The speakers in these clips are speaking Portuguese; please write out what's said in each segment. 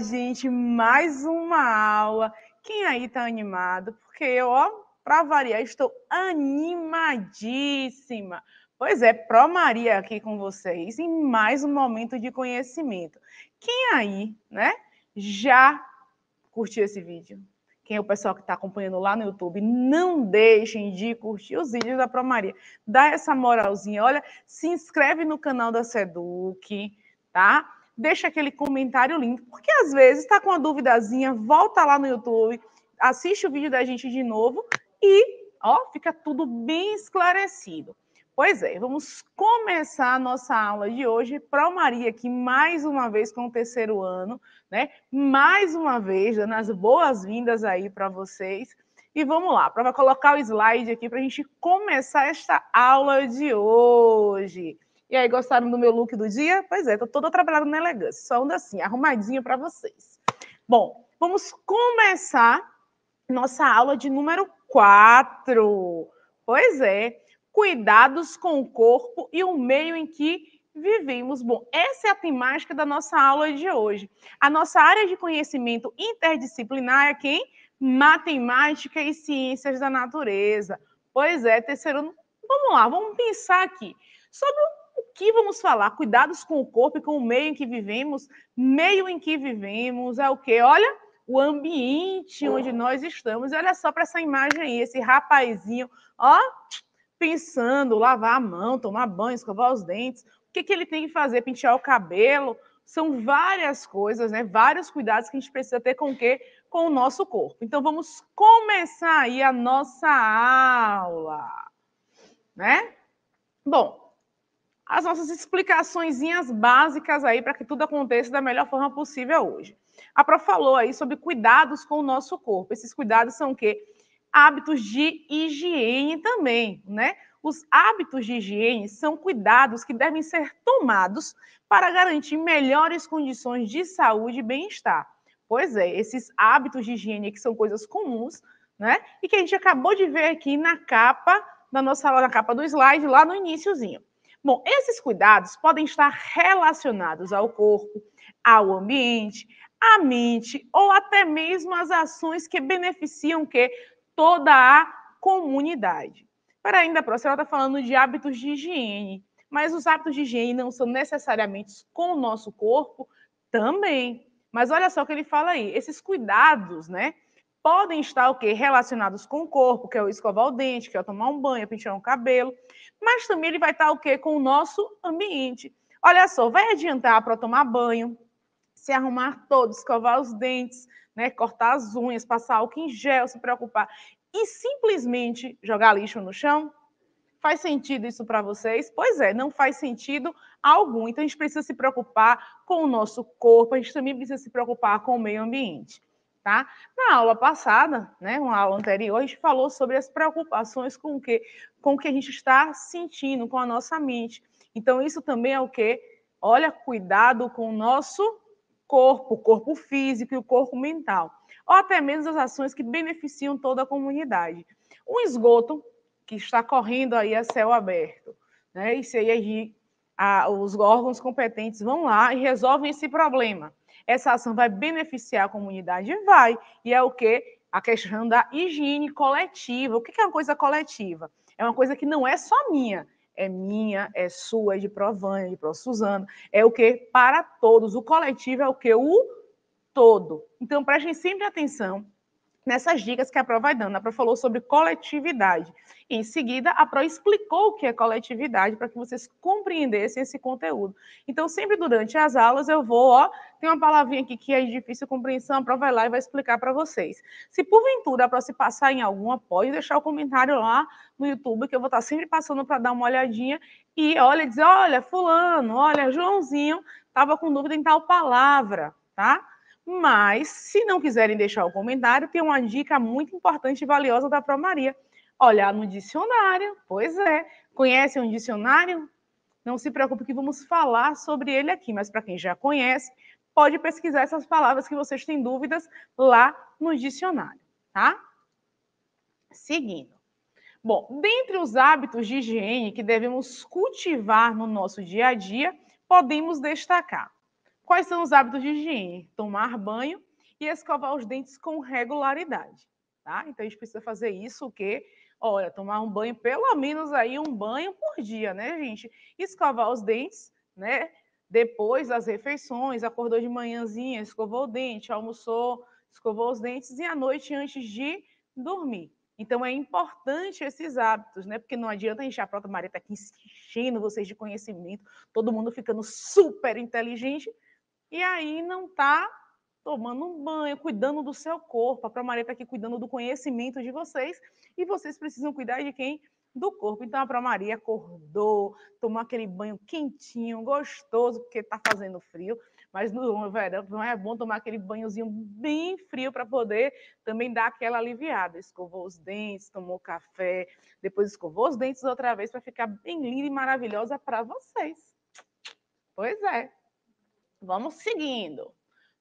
gente, mais uma aula. Quem aí tá animado? Porque eu, ó, para variar, estou animadíssima. Pois é, Pro Maria aqui com vocês em mais um momento de conhecimento. Quem aí, né, já curtiu esse vídeo? Quem é o pessoal que está acompanhando lá no YouTube, não deixem de curtir os vídeos da Pro Maria. Dá essa moralzinha, olha, se inscreve no canal da Seduc, tá? deixa aquele comentário lindo, porque às vezes está com uma duvidazinha, volta lá no YouTube, assiste o vídeo da gente de novo e ó, fica tudo bem esclarecido. Pois é, vamos começar a nossa aula de hoje. o Maria, que mais uma vez com o terceiro ano, né? Mais uma vez, dando as boas-vindas aí para vocês. E vamos lá, para colocar o slide aqui para a gente começar esta aula de hoje. E aí, gostaram do meu look do dia? Pois é, tô toda trabalhada na elegância, só ando assim, arrumadinha para vocês. Bom, vamos começar nossa aula de número 4. Pois é, cuidados com o corpo e o meio em que vivemos. Bom, essa é a temática da nossa aula de hoje. A nossa área de conhecimento interdisciplinar é quem? Matemática e ciências da natureza. Pois é, terceiro ano. Vamos lá, vamos pensar aqui sobre o o que vamos falar? Cuidados com o corpo e com o meio em que vivemos. Meio em que vivemos é o quê? Olha o ambiente onde nós estamos. Olha só para essa imagem aí, esse rapazinho, ó, pensando lavar a mão, tomar banho, escovar os dentes. O que, que ele tem que fazer? Pentear o cabelo? São várias coisas, né? Vários cuidados que a gente precisa ter com o quê? Com o nosso corpo. Então vamos começar aí a nossa aula, né? Bom, as nossas explicações básicas aí para que tudo aconteça da melhor forma possível hoje. A Pro falou aí sobre cuidados com o nosso corpo. Esses cuidados são o quê? Hábitos de higiene também, né? Os hábitos de higiene são cuidados que devem ser tomados para garantir melhores condições de saúde e bem-estar. Pois é, esses hábitos de higiene que são coisas comuns, né? E que a gente acabou de ver aqui na capa da nossa na capa do slide, lá no iníciozinho. Bom, esses cuidados podem estar relacionados ao corpo, ao ambiente, à mente ou até mesmo às ações que beneficiam que toda a comunidade. Para ainda a próxima, ela está falando de hábitos de higiene, mas os hábitos de higiene não são necessariamente com o nosso corpo também. Mas olha só o que ele fala aí, esses cuidados, né? podem estar o quê? Relacionados com o corpo, que é o escovar o dente, que é tomar um banho, pentear um cabelo, mas também ele vai estar o quê? Com o nosso ambiente. Olha só, vai adiantar para tomar banho, se arrumar todo, escovar os dentes, né, cortar as unhas, passar álcool em gel, se preocupar e simplesmente jogar lixo no chão? Faz sentido isso para vocês? Pois é, não faz sentido algum. Então a gente precisa se preocupar com o nosso corpo, a gente também precisa se preocupar com o meio ambiente. Tá? Na aula passada, né, uma aula anterior, a gente falou sobre as preocupações com o que, com o que a gente está sentindo, com a nossa mente. Então, isso também é o que? Olha, cuidado com o nosso corpo, corpo físico e o corpo mental, ou até mesmo as ações que beneficiam toda a comunidade. Um esgoto que está correndo aí a céu aberto, né? Isso aí, aí é a, os órgãos competentes vão lá e resolvem esse problema essa ação vai beneficiar a comunidade? Vai. E é o que? A questão da higiene coletiva. O que é uma coisa coletiva? É uma coisa que não é só minha. É minha, é sua, é de Provânia, é de Pro Suzano. É o que? Para todos. O coletivo é o que? O todo. Então, prestem sempre atenção nessas dicas que a Pro vai dando. A Pro falou sobre coletividade. Em seguida, a Pro explicou o que é coletividade para que vocês compreendessem esse conteúdo. Então, sempre durante as aulas, eu vou, ó, tem uma palavrinha aqui que é de difícil compreensão, a Pro vai lá e vai explicar para vocês. Se porventura a Pro se passar em alguma, pode deixar o comentário lá no YouTube, que eu vou estar sempre passando para dar uma olhadinha e olha, dizer, olha, fulano, olha, Joãozinho, estava com dúvida em tal palavra, tá? Mas, se não quiserem deixar o comentário, tem uma dica muito importante e valiosa da Promaria. Olhar no dicionário, pois é. conhecem um dicionário? Não se preocupe que vamos falar sobre ele aqui, mas para quem já conhece, pode pesquisar essas palavras que vocês têm dúvidas lá no dicionário, tá? Seguindo. Bom, dentre os hábitos de higiene que devemos cultivar no nosso dia a dia, podemos destacar Quais são os hábitos de higiene? Tomar banho e escovar os dentes com regularidade, tá? Então a gente precisa fazer isso, o quê? Olha, tomar um banho, pelo menos aí um banho por dia, né, gente? Escovar os dentes, né? Depois das refeições, acordou de manhãzinha, escovou o dente, almoçou, escovou os dentes e à noite antes de dormir. Então é importante esses hábitos, né? Porque não adianta a gente, a própria Maria tá aqui enchendo vocês de conhecimento, todo mundo ficando super inteligente, e aí não está tomando um banho, cuidando do seu corpo. A Pramaria está aqui cuidando do conhecimento de vocês e vocês precisam cuidar de quem? Do corpo. Então a Promaria acordou, tomou aquele banho quentinho, gostoso, porque está fazendo frio. Mas no verão é bom tomar aquele banhozinho bem frio para poder também dar aquela aliviada. Escovou os dentes, tomou café, depois escovou os dentes outra vez para ficar bem linda e maravilhosa para vocês. Pois é. Vamos seguindo.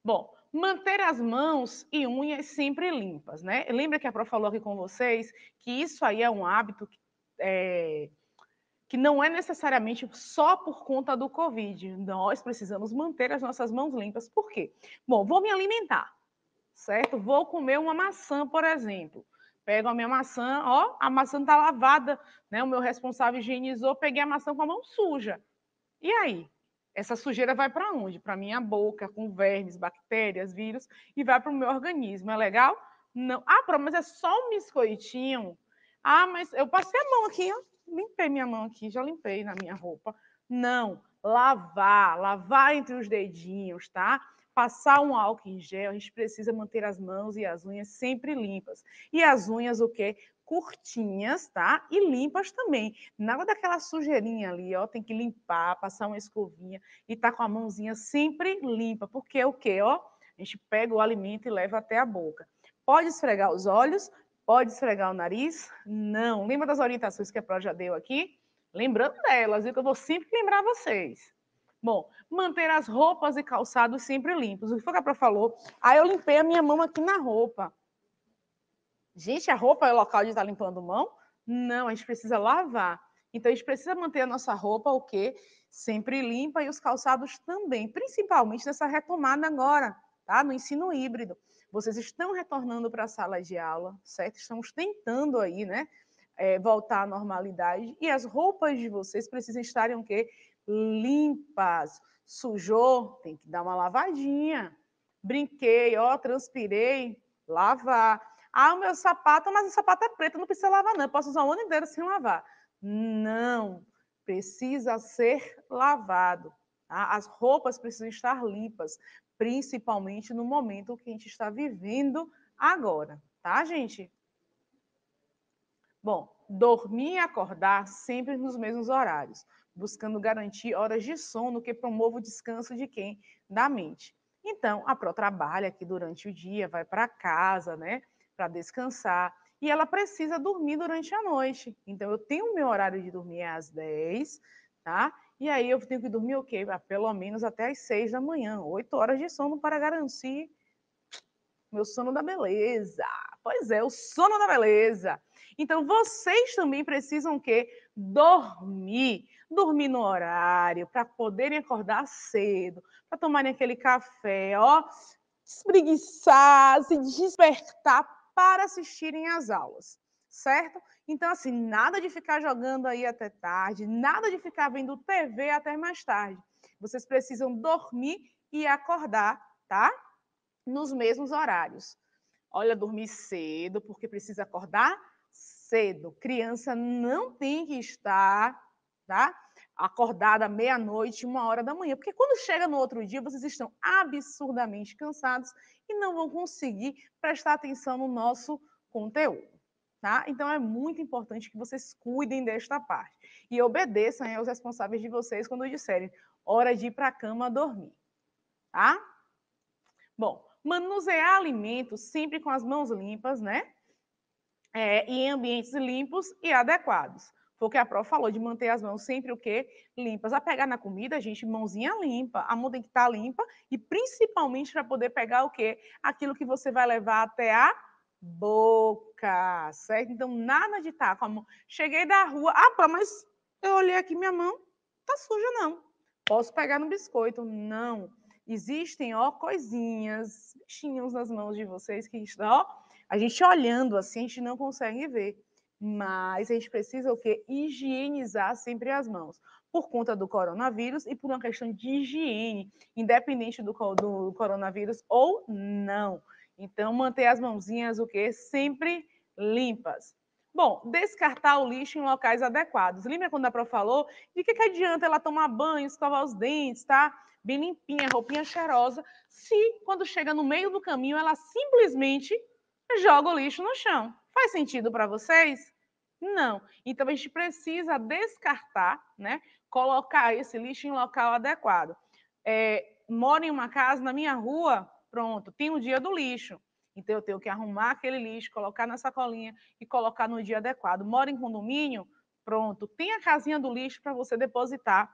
Bom, manter as mãos e unhas sempre limpas, né? Lembra que a Pro falou aqui com vocês que isso aí é um hábito que, é, que não é necessariamente só por conta do Covid. Nós precisamos manter as nossas mãos limpas. Por quê? Bom, vou me alimentar, certo? Vou comer uma maçã, por exemplo. Pego a minha maçã, ó, a maçã tá lavada, né? O meu responsável higienizou, peguei a maçã com a mão suja. E aí? Essa sujeira vai para onde? Para minha boca, com vermes, bactérias, vírus, e vai para o meu organismo. É legal? Não. Ah, mas é só um biscoitinho. Ah, mas eu passei a mão aqui, ó. limpei minha mão aqui, já limpei na minha roupa. Não, lavar, lavar entre os dedinhos, tá? Passar um álcool em gel, a gente precisa manter as mãos e as unhas sempre limpas. E as unhas, o quê? curtinhas, tá? E limpas também. Nada daquela sujeirinha ali, ó, tem que limpar, passar uma escovinha e tá com a mãozinha sempre limpa, porque é o quê, ó? A gente pega o alimento e leva até a boca. Pode esfregar os olhos, pode esfregar o nariz? Não. Lembra das orientações que a Pro já deu aqui? Lembrando delas, viu? Que eu vou sempre lembrar vocês. Bom, manter as roupas e calçados sempre limpos. O que foi que a Pro falou? Aí ah, eu limpei a minha mão aqui na roupa. Gente, a roupa é local de estar tá limpando mão? Não, a gente precisa lavar. Então, a gente precisa manter a nossa roupa, o quê? Sempre limpa e os calçados também, principalmente nessa retomada agora, tá? No ensino híbrido. Vocês estão retornando para a sala de aula, certo? Estamos tentando aí, né? É, voltar à normalidade. E as roupas de vocês precisam estarem o quê? Limpas. Sujou, tem que dar uma lavadinha. Brinquei, ó, transpirei, lavar ah, o meu sapato, mas o sapato é preto, não precisa lavar, não. Eu posso usar o ano inteiro sem lavar. Não, precisa ser lavado. Tá? As roupas precisam estar limpas, principalmente no momento que a gente está vivendo agora, tá, gente? Bom, dormir e acordar sempre nos mesmos horários, buscando garantir horas de sono que promova o descanso de quem? Da mente. Então, a Pro trabalha aqui durante o dia, vai para casa, né? para descansar, e ela precisa dormir durante a noite. Então, eu tenho o meu horário de dormir é às 10, tá? E aí eu tenho que dormir o okay, quê? Ah, pelo menos até às 6 da manhã, 8 horas de sono para garantir meu sono da beleza. Pois é, o sono da beleza. Então, vocês também precisam o quê? Dormir. Dormir no horário, para poderem acordar cedo, para tomarem aquele café, ó, espreguiçar, se despertar para assistirem às aulas, certo? Então, assim, nada de ficar jogando aí até tarde, nada de ficar vendo TV até mais tarde. Vocês precisam dormir e acordar, tá? Nos mesmos horários. Olha, dormir cedo, porque precisa acordar cedo. Criança não tem que estar, tá? Acordada meia-noite, uma hora da manhã. Porque quando chega no outro dia, vocês estão absurdamente cansados e não vão conseguir prestar atenção no nosso conteúdo. Tá? Então é muito importante que vocês cuidem desta parte e obedeçam aos responsáveis de vocês quando disserem hora de ir para a cama dormir, tá? Bom, manusear alimentos sempre com as mãos limpas, né? É, e em ambientes limpos e adequados. Foi o que a Pro falou, de manter as mãos sempre o quê? Limpas. A pegar na comida, gente, mãozinha limpa, a mão tem que estar tá limpa e principalmente para poder pegar o quê? Aquilo que você vai levar até a boca, certo? Então, nada de estar tá com a mão. Cheguei da rua, ah, mas eu olhei aqui minha mão, tá suja não. Posso pegar no biscoito? Não. Existem, ó, coisinhas, bichinhos nas mãos de vocês que estão, ó, a gente olhando assim, a gente não consegue ver mas a gente precisa o quê? Higienizar sempre as mãos, por conta do coronavírus e por uma questão de higiene, independente do, do coronavírus ou não. Então, manter as mãozinhas o quê? Sempre limpas. Bom, descartar o lixo em locais adequados. Lembra quando a Pro falou de que, que adianta ela tomar banho, escovar os dentes, tá? Bem limpinha, roupinha cheirosa, se quando chega no meio do caminho ela simplesmente joga o lixo no chão. Faz sentido para vocês? Não. Então a gente precisa descartar, né? Colocar esse lixo em local adequado. É, moro em uma casa na minha rua, pronto, tem o dia do lixo. Então eu tenho que arrumar aquele lixo, colocar na sacolinha e colocar no dia adequado. Moro em condomínio, pronto, tem a casinha do lixo para você depositar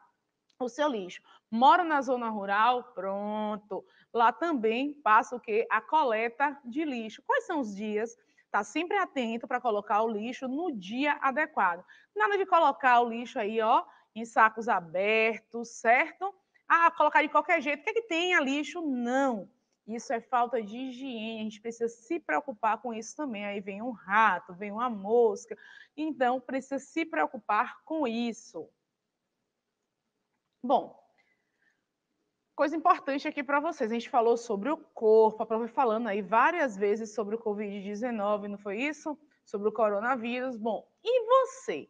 o seu lixo. Moro na zona rural, pronto. Lá também passa o que a coleta de lixo. Quais são os dias Tá sempre atento para colocar o lixo no dia adequado. Nada de colocar o lixo aí, ó, em sacos abertos, certo? Ah, colocar de qualquer jeito. O que é que tenha lixo? Não. Isso é falta de higiene, a gente precisa se preocupar com isso também. Aí vem um rato, vem uma mosca, então precisa se preocupar com isso. Bom, coisa importante aqui para vocês. A gente falou sobre o corpo, a foi falando aí várias vezes sobre o Covid-19, não foi isso? Sobre o coronavírus. Bom, e você?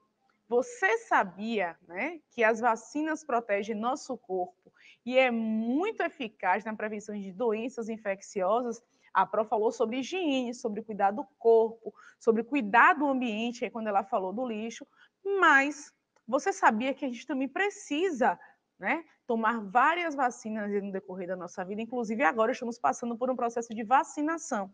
Você sabia né, que as vacinas protegem nosso corpo e é muito eficaz na prevenção de doenças infecciosas? A Pro falou sobre higiene, sobre cuidar do corpo, sobre cuidar do ambiente, aí quando ela falou do lixo, mas você sabia que a gente também precisa né? Tomar várias vacinas no decorrer da nossa vida, inclusive agora estamos passando por um processo de vacinação,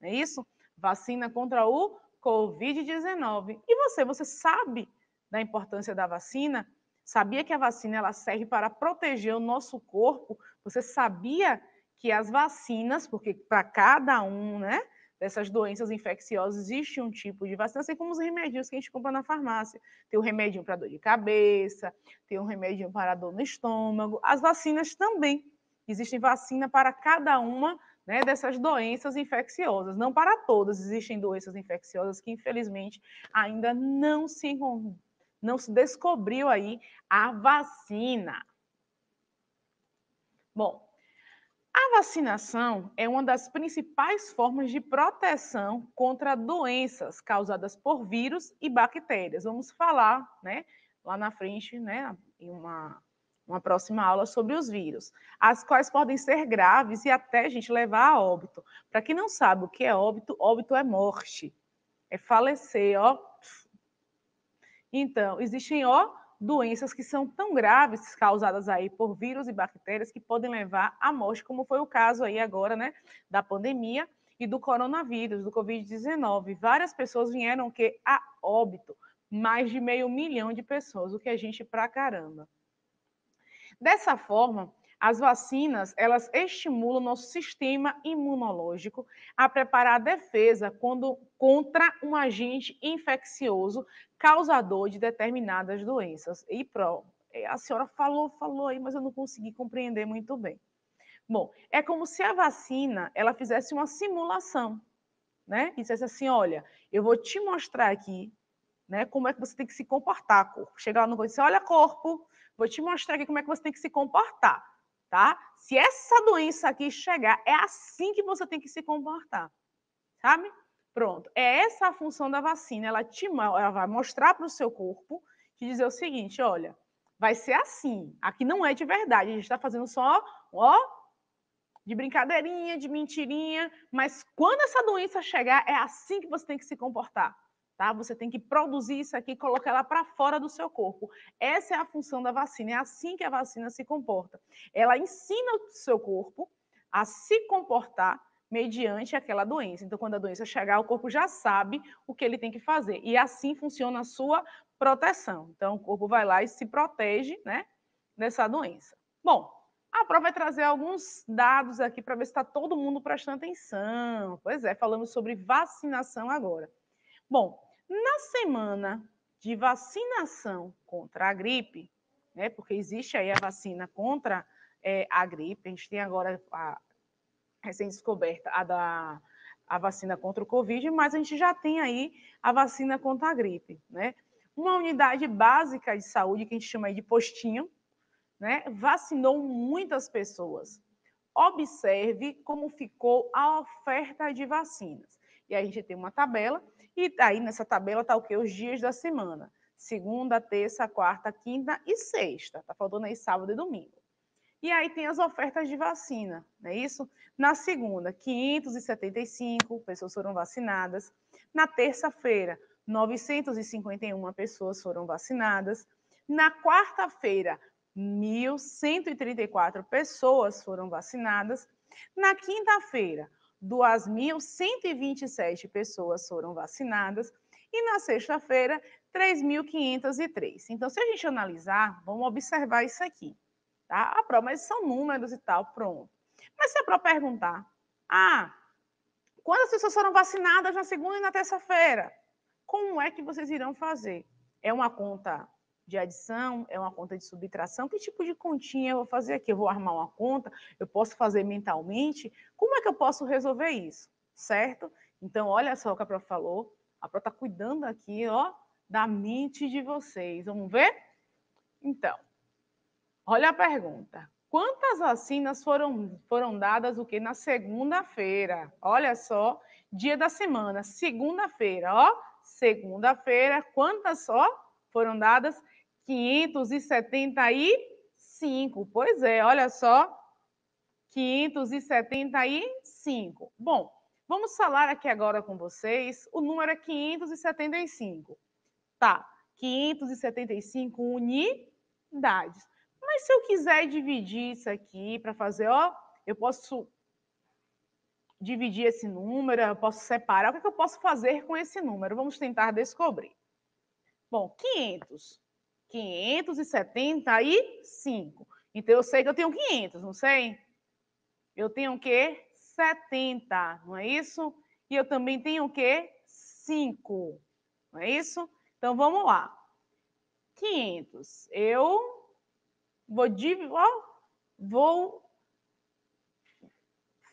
não é isso? Vacina contra o Covid-19. E você, você sabe da importância da vacina? Sabia que a vacina ela serve para proteger o nosso corpo? Você sabia que as vacinas, porque para cada um, né? dessas doenças infecciosas, existe um tipo de vacina, assim como os remedinhos que a gente compra na farmácia. Tem um remedinho para dor de cabeça, tem um remedinho para dor no estômago. As vacinas também. Existem vacina para cada uma né, dessas doenças infecciosas. Não para todas, existem doenças infecciosas que, infelizmente, ainda não se, não se descobriu aí a vacina. Bom, a vacinação é uma das principais formas de proteção contra doenças causadas por vírus e bactérias. Vamos falar, né, lá na frente, né, em uma, uma próxima aula sobre os vírus, as quais podem ser graves e até, gente, levar a óbito. Para quem não sabe o que é óbito, óbito é morte, é falecer, ó. Então, existem, ó, doenças que são tão graves, causadas aí por vírus e bactérias, que podem levar à morte, como foi o caso aí agora, né, da pandemia e do coronavírus, do Covid-19. Várias pessoas vieram que a óbito, mais de meio milhão de pessoas, o que a é gente pra caramba. Dessa forma, as vacinas, elas estimulam nosso sistema imunológico a preparar a defesa quando, contra um agente infeccioso causador de determinadas doenças. E pro, é, a senhora falou, falou aí, mas eu não consegui compreender muito bem. Bom, é como se a vacina, ela fizesse uma simulação, né? E dissesse assim, olha, eu vou te mostrar aqui né, como é que você tem que se comportar, corpo. Chegar lá no corpo e dizer, olha, corpo, vou te mostrar aqui como é que você tem que se comportar tá? Se essa doença aqui chegar, é assim que você tem que se comportar, sabe? Pronto, é essa a função da vacina. Ela te ela vai mostrar para o seu corpo te dizer o seguinte: olha, vai ser assim. Aqui não é de verdade. A gente está fazendo só, ó, de brincadeirinha, de mentirinha. Mas quando essa doença chegar, é assim que você tem que se comportar tá? Você tem que produzir isso aqui, colocar ela para fora do seu corpo. Essa é a função da vacina, é assim que a vacina se comporta. Ela ensina o seu corpo a se comportar mediante aquela doença. Então, quando a doença chegar, o corpo já sabe o que ele tem que fazer. E assim funciona a sua proteção. Então, o corpo vai lá e se protege, né, dessa doença. Bom, a prova vai trazer alguns dados aqui para ver se está todo mundo prestando atenção. Pois é, falamos sobre vacinação agora. Bom, na semana de vacinação contra a gripe, né, porque existe aí a vacina contra é, a gripe, a gente tem agora a recém-descoberta a da a vacina contra o Covid, mas a gente já tem aí a vacina contra a gripe, né? Uma unidade básica de saúde, que a gente chama aí de postinho, né? Vacinou muitas pessoas. Observe como ficou a oferta de vacinas. E aí a gente tem uma tabela e tá aí nessa tabela está o quê? Os dias da semana. Segunda, terça, quarta, quinta e sexta. Tá faltando aí sábado e domingo. E aí tem as ofertas de vacina, não é isso? Na segunda, 575 pessoas foram vacinadas. Na terça-feira, 951 pessoas foram vacinadas. Na quarta-feira, 1.134 pessoas foram vacinadas. Na quinta-feira, 2.127 pessoas foram vacinadas e na sexta-feira, 3.503. Então, se a gente analisar, vamos observar isso aqui, tá? A prova, mas são números e tal, pronto. Mas se a prova perguntar, ah, quantas pessoas foram vacinadas na segunda e na terça-feira? Como é que vocês irão fazer? É uma conta de adição, é uma conta de subtração, que tipo de continha eu vou fazer aqui? Eu vou armar uma conta, eu posso fazer mentalmente, como é que eu posso resolver isso, certo? Então, olha só o que a Pro falou, a Pro está cuidando aqui, ó, da mente de vocês, vamos ver? Então, olha a pergunta, quantas vacinas foram, foram dadas o que na segunda-feira. Olha só, dia da semana, segunda-feira, ó, segunda-feira, quantas só foram dadas? 575. Pois é, olha só. 575. Bom, vamos falar aqui agora com vocês. O número é 575. Tá, 575 unidades. Mas se eu quiser dividir isso aqui para fazer, ó, eu posso dividir esse número, eu posso separar. O que, é que eu posso fazer com esse número? Vamos tentar descobrir. Bom, 500 575. Então, eu sei que eu tenho 500, não sei? Eu tenho o quê? 70, não é isso? E eu também tenho o quê? 5, não é isso? Então, vamos lá. 500. Eu vou, ó, vou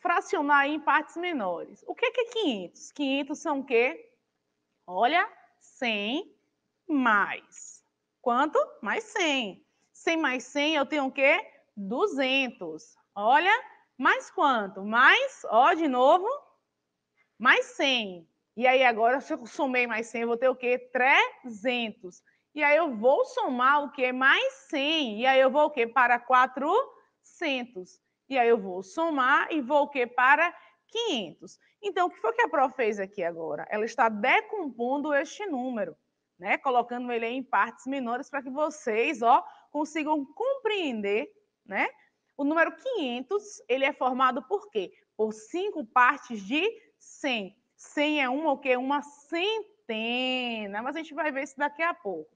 fracionar em partes menores. O que é, que é 500? 500 são o quê? Olha, 100 mais quanto? Mais 100. 100 mais 100, eu tenho o quê? 200. Olha, mais quanto? Mais, ó, de novo, mais 100. E aí agora, se eu somei mais 100, eu vou ter o quê? 300. E aí eu vou somar o quê? Mais 100. E aí eu vou o quê? Para 400. E aí eu vou somar e vou o quê? Para 500. Então, o que foi que a Pro fez aqui agora? Ela está decompondo este número né? Colocando ele em partes menores para que vocês, ó, consigam compreender, né? O número 500, ele é formado por quê? Por cinco partes de 100. 100 é uma o quê? Uma centena, mas a gente vai ver isso daqui a pouco.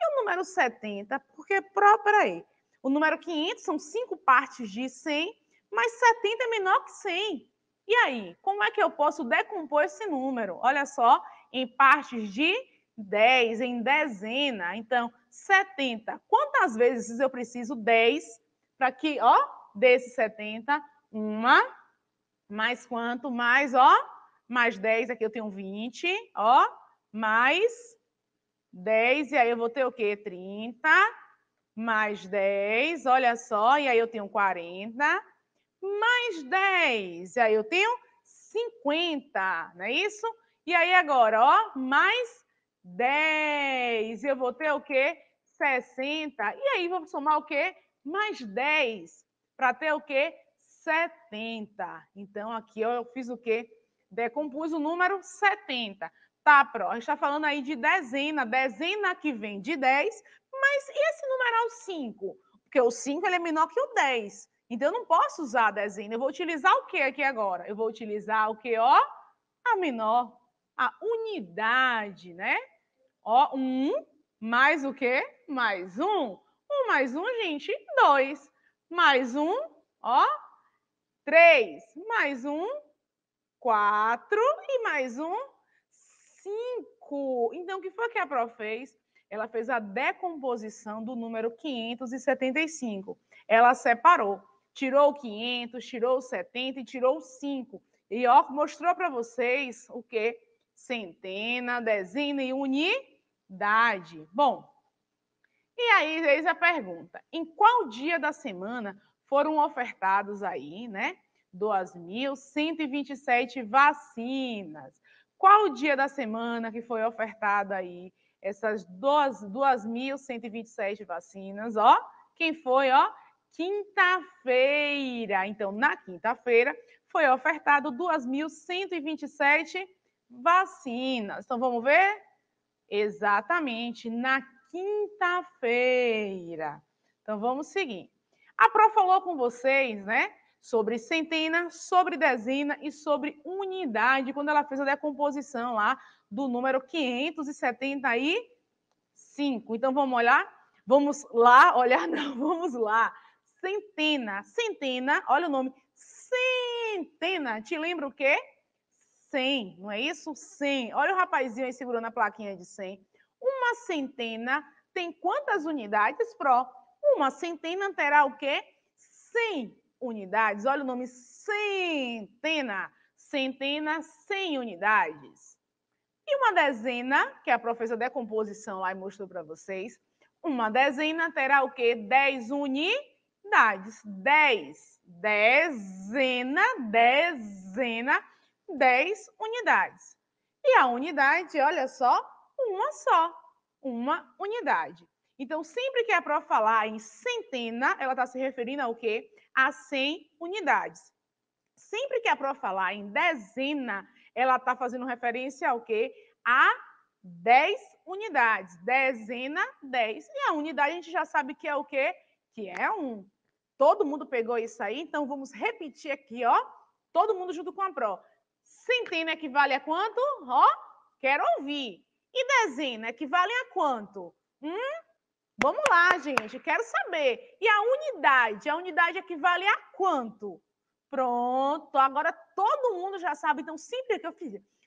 E o número 70, porque, aí. o número 500 são cinco partes de 100, mas 70 é menor que 100. E aí, como é que eu posso decompor esse número? Olha só, em partes de 10 em dezena, então 70. Quantas vezes eu preciso? 10 para que, ó, desse 70, uma, mais quanto? Mais, ó, mais 10, aqui eu tenho 20, ó, mais 10, e aí eu vou ter o quê? 30, mais 10, olha só, e aí eu tenho 40, mais 10, e aí eu tenho 50, não é isso? E aí agora, ó, mais 10. Eu vou ter o quê? 60. E aí vou somar o quê? Mais 10 para ter o quê? 70. Então aqui eu fiz o quê? Decompus o número 70. Tá, pró. a gente está falando aí de dezena, dezena que vem de 10, mas e esse numeral 5? Porque o 5 ele é menor que o 10. Então, eu não posso usar a dezena. Eu vou utilizar o quê aqui agora? Eu vou utilizar o quê? ó? A menor, a unidade, né? Ó, um mais o quê? Mais um. Um mais um, gente, dois. Mais um, ó, três. Mais um, quatro. E mais um, cinco. Então, o que foi que a Pro fez? Ela fez a decomposição do número 575. Ela separou. Tirou o 500, tirou o 70 e tirou o 5. E ó, mostrou para vocês o quê? Centena, dezena e unidade idade. Bom, e aí eis a pergunta: em qual dia da semana foram ofertados aí, né? 2.127 vacinas. Qual o dia da semana que foi ofertada aí essas 2.127 vacinas? Ó, quem foi, ó? Quinta-feira. Então, na quinta-feira foi ofertado 2.127 vacinas. Então, vamos ver? Exatamente, na quinta-feira. Então vamos seguir. A Pro falou com vocês, né? Sobre centena, sobre dezena e sobre unidade, quando ela fez a decomposição lá do número 575. Então vamos olhar? Vamos lá, olhar não, vamos lá. Centena, centena, olha o nome. Centena, te lembra o quê? 100, não é isso? 100. Olha o rapazinho aí segurando a plaquinha de 100. Uma centena tem quantas unidades, Pro? Uma centena terá o quê? 100 unidades. Olha o nome centena. Centena, 100 unidades. E uma dezena, que a professora da composição lá mostrou para vocês, uma dezena terá o quê? 10 unidades. 10. Dezena, dezena 10 unidades. E a unidade, olha só, uma só, uma unidade. Então, sempre que a prof falar em centena, ela está se referindo ao quê? A 100 unidades. Sempre que a prof falar em dezena, ela está fazendo referência ao quê? A 10 unidades. Dezena, 10. E a unidade a gente já sabe que é o quê? Que é um. Todo mundo pegou isso aí, então vamos repetir aqui, ó. Todo mundo junto com a pró. Centena equivale né, a quanto? Ó, quero ouvir. E dezena equivale né, a quanto? Hum? Vamos lá, gente, quero saber. E a unidade? A unidade equivale é a quanto? Pronto, agora todo mundo já sabe. Então, sempre que eu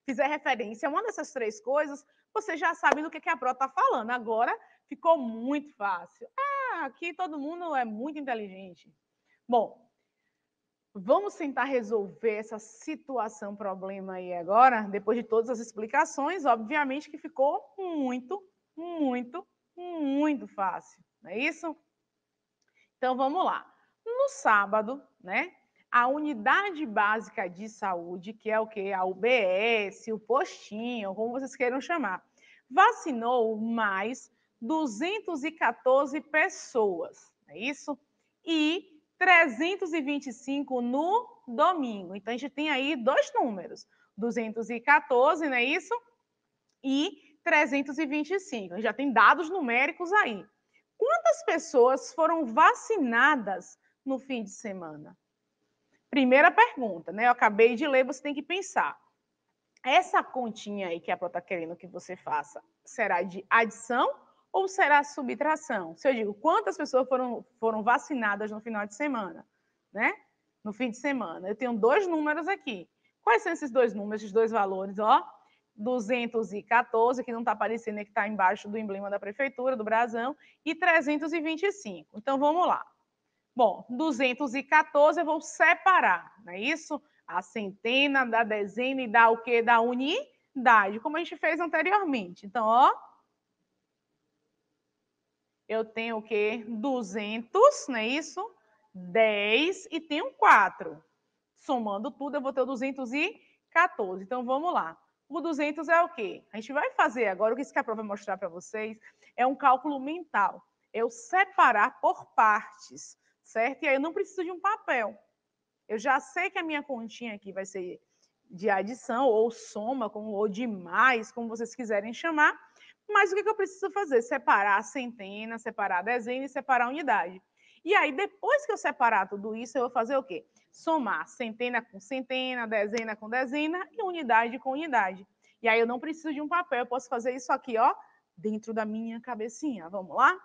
fizer referência a uma dessas três coisas, você já sabe do que, que a Pro está falando. Agora ficou muito fácil. Ah, aqui todo mundo é muito inteligente. Bom, Vamos tentar resolver essa situação, problema aí agora, depois de todas as explicações, obviamente que ficou muito, muito, muito fácil, não é isso? Então vamos lá. No sábado, né, a unidade básica de saúde, que é o que? A UBS, o postinho, como vocês queiram chamar, vacinou mais 214 pessoas, é isso? E 325 no domingo. Então, a gente tem aí dois números: 214, não é isso? E 325. A gente já tem dados numéricos aí. Quantas pessoas foram vacinadas no fim de semana? Primeira pergunta, né? Eu acabei de ler, você tem que pensar. Essa continha aí que a Pro está querendo que você faça será de adição ou será subtração? Se eu digo quantas pessoas foram, foram vacinadas no final de semana, né? No fim de semana. Eu tenho dois números aqui. Quais são esses dois números, esses dois valores? Ó, 214, que não está aparecendo, é que está embaixo do emblema da prefeitura, do brasão, e 325. Então, vamos lá. Bom, 214 eu vou separar, não é isso? A centena, da dezena e da o quê? Da unidade, como a gente fez anteriormente. Então, ó, eu tenho o quê? 200, não é isso? 10 e tenho 4. Somando tudo, eu vou ter o 214. Então, vamos lá. O 200 é o quê? A gente vai fazer agora, o que isso que a prova vai mostrar para vocês, é um cálculo mental. Eu separar por partes, certo? E aí eu não preciso de um papel. Eu já sei que a minha continha aqui vai ser de adição, ou soma, ou de mais, como vocês quiserem chamar mas o que, que eu preciso fazer? Separar a centena, separar a dezena e separar a unidade. E aí, depois que eu separar tudo isso, eu vou fazer o quê? Somar centena com centena, dezena com dezena e unidade com unidade. E aí, eu não preciso de um papel, eu posso fazer isso aqui, ó, dentro da minha cabecinha. Vamos lá?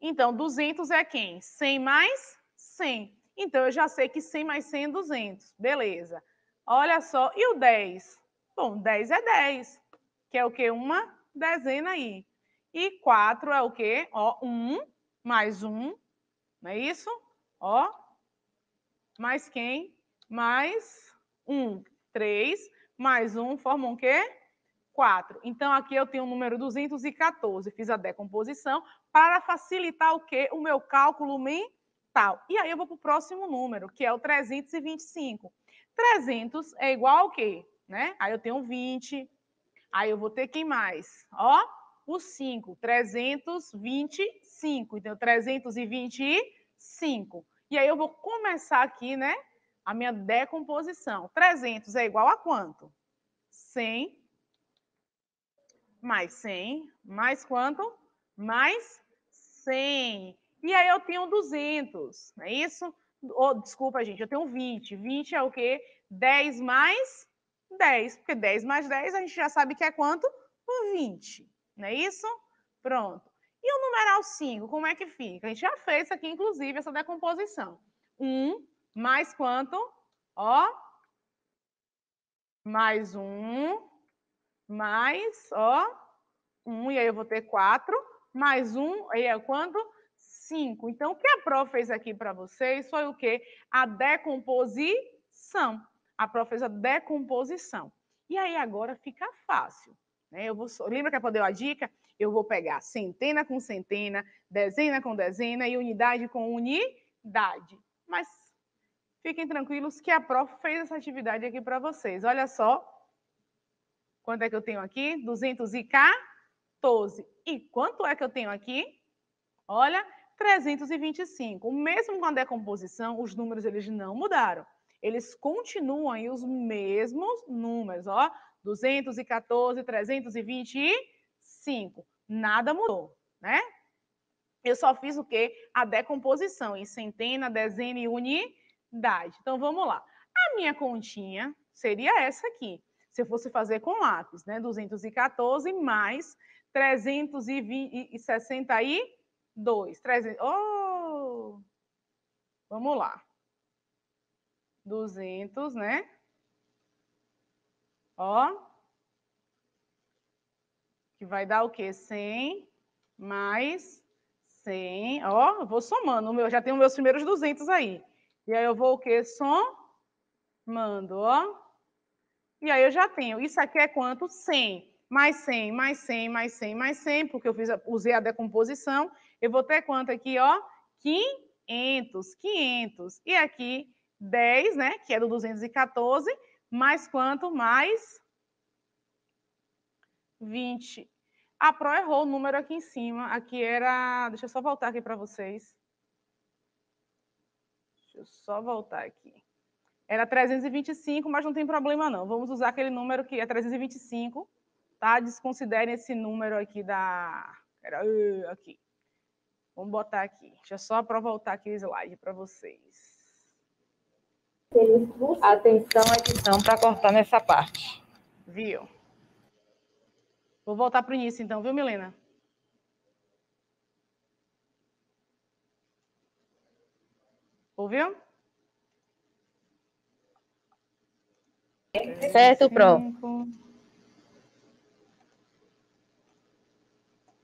Então, 200 é quem? 100 mais 100. Então, eu já sei que 100 mais 100 é 200. Beleza. Olha só, e o 10? Bom, 10 é 10 que é o quê? Uma dezena aí. E 4 é o quê? Ó, 1 um, mais 1, um, não é isso? Ó, mais quem? Mais 1. Um. 3 mais 1 formam o quê? 4. Então, aqui eu tenho o número 214. Fiz a decomposição para facilitar o quê? O meu cálculo mental. E aí eu vou para o próximo número, que é o 325. 300 é igual ao quê? Né? Aí eu tenho 20, Aí eu vou ter quem mais? Ó, o 5, 325. Então, 325. E aí eu vou começar aqui, né? A minha decomposição. 300 é igual a quanto? 100 mais 100 mais quanto? Mais 100. E aí eu tenho 200, não é isso? Oh, desculpa, gente, eu tenho 20. 20 é o quê? 10 mais 10, porque 10 mais 10 a gente já sabe que é quanto? 20, não é isso? Pronto. E o numeral 5, como é que fica? A gente já fez aqui, inclusive, essa decomposição. 1 mais quanto? Ó, mais 1, mais, ó, 1, e aí eu vou ter 4, mais 1, aí é quanto? 5. Então, o que a Pro fez aqui para vocês foi o quê? A decomposição a própria decomposição. E aí agora fica fácil. Né? Eu vou, lembra que eu deu a dica? Eu vou pegar centena com centena, dezena com dezena e unidade com unidade. Mas fiquem tranquilos que a prof fez essa atividade aqui para vocês. Olha só. Quanto é que eu tenho aqui? 214. E quanto é que eu tenho aqui? Olha, 325. Mesmo com a decomposição, os números eles não mudaram eles continuam aí os mesmos números, ó, 214, 325, nada mudou, né? Eu só fiz o quê? A decomposição em centena, dezena e unidade. Então vamos lá. A minha continha seria essa aqui. Se eu fosse fazer com lápis, né? 214 mais 362. 300, oh! Vamos lá. 200, né? Ó. Que vai dar o quê? 100 mais 100. Ó, vou somando. Eu já tenho meus primeiros 200 aí. E aí eu vou o quê? Somando, ó. E aí eu já tenho. Isso aqui é quanto? 100. Mais 100, mais 100, mais 100, mais 100, porque eu fiz, usei a decomposição. Eu vou ter quanto aqui, ó? 500, 500. E aqui 10, né, que é do 214, mais quanto? Mais 20. A Pro errou o número aqui em cima. Aqui era. Deixa eu só voltar aqui para vocês. Deixa eu só voltar aqui. Era 325, mas não tem problema não. Vamos usar aquele número que é 325, tá? Desconsiderem esse número aqui da. Era uh, aqui. Vamos botar aqui. Deixa eu só para voltar aqui o slide para vocês. Atenção, Atenção, edição, para cortar nessa parte. Viu? Vou voltar para o início então, viu, Milena? Ouviu? Certo, Pro.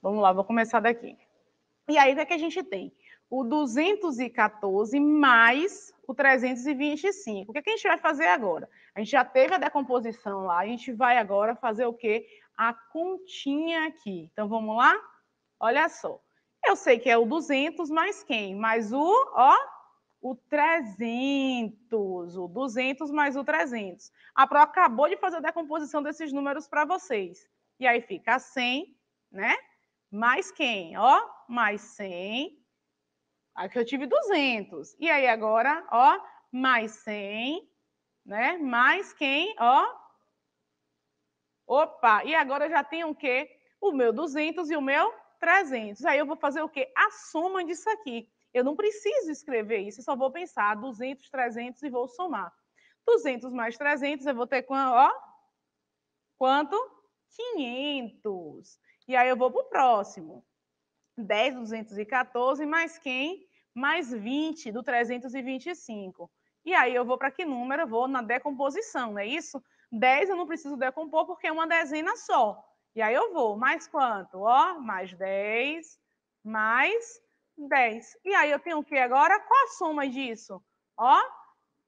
Vamos lá, vou começar daqui. E aí, o que é a gente tem? o 214 mais o 325. O que, é que a gente vai fazer agora? A gente já teve a decomposição lá, a gente vai agora fazer o quê? A continha aqui. Então vamos lá? Olha só. Eu sei que é o 200 mais quem? Mais o, ó, o 300. O 200 mais o 300. A Pro acabou de fazer a decomposição desses números para vocês. E aí fica 100, né? Mais quem? Ó, mais 100 Aqui eu tive 200. E aí agora, ó, mais 100, né? Mais quem, ó. Opa, e agora eu já tenho o quê? O meu 200 e o meu 300. Aí eu vou fazer o quê? A soma disso aqui. Eu não preciso escrever isso, eu só vou pensar 200, 300 e vou somar. 200 mais 300, eu vou ter quanto? Ó, quanto? 500. E aí eu vou para o próximo. 10, 214, mais quem? mais 20 do 325. E aí eu vou para que número? Eu vou na decomposição, não é isso? 10 eu não preciso decompor porque é uma dezena só. E aí eu vou, mais quanto? Ó, mais 10, mais 10. E aí eu tenho o que agora? Qual a soma disso? Ó,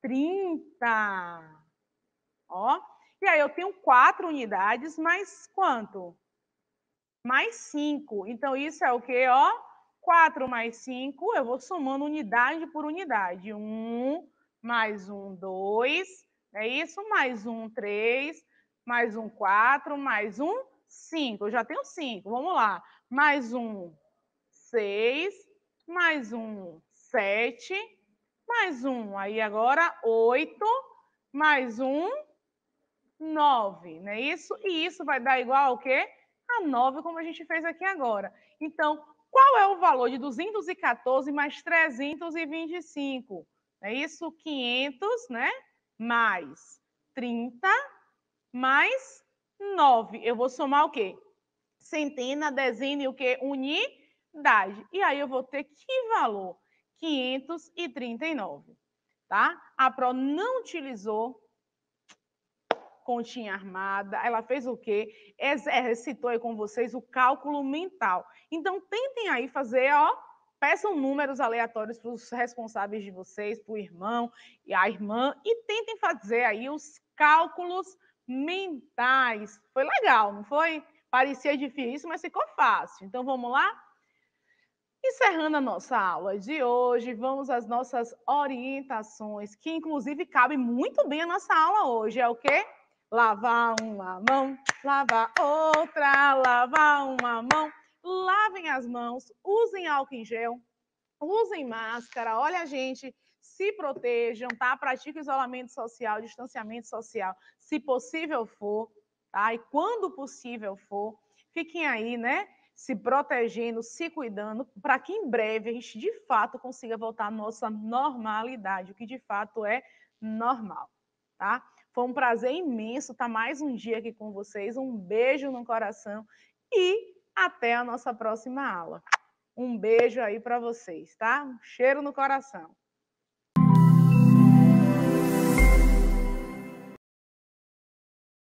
30. Ó, e aí eu tenho 4 unidades, mais quanto? Mais 5. Então isso é o que, ó? 4 mais 5, eu vou somando unidade por unidade. 1 mais 1, 2. É isso? Mais 1, 3. Mais 1, 4. Mais 1, 5. Eu já tenho 5. Vamos lá. Mais 1, 6. Mais 1, 7. Mais 1. Aí agora 8. Mais 1, 9. Não é isso? E isso vai dar igual ao quê? A 9, como a gente fez aqui agora. Então, qual é o valor de 214 mais 325? É isso, 500, né? Mais 30 mais 9. Eu vou somar o quê? Centena, dezena e o quê? Unidade. E aí eu vou ter que valor? 539, tá? A PRO não utilizou continha armada, ela fez o quê? Exercitou aí com vocês o cálculo mental. Então, tentem aí fazer, ó, peçam números aleatórios para os responsáveis de vocês, para o irmão e a irmã, e tentem fazer aí os cálculos mentais. Foi legal, não foi? Parecia difícil, mas ficou fácil. Então, vamos lá? Encerrando a nossa aula de hoje, vamos às nossas orientações, que inclusive cabe muito bem a nossa aula hoje. É o quê? Lavar uma mão, lavar outra, lavar uma mão. Lavem as mãos, usem álcool em gel, usem máscara. Olha, gente, se protejam, tá? Pratiquem isolamento social, distanciamento social, se possível for, tá? E quando possível for, fiquem aí, né? Se protegendo, se cuidando, para que em breve a gente de fato consiga voltar à nossa normalidade, o que de fato é normal, tá? Foi um prazer imenso estar mais um dia aqui com vocês. Um beijo no coração e até a nossa próxima aula. Um beijo aí para vocês, tá? Um cheiro no coração.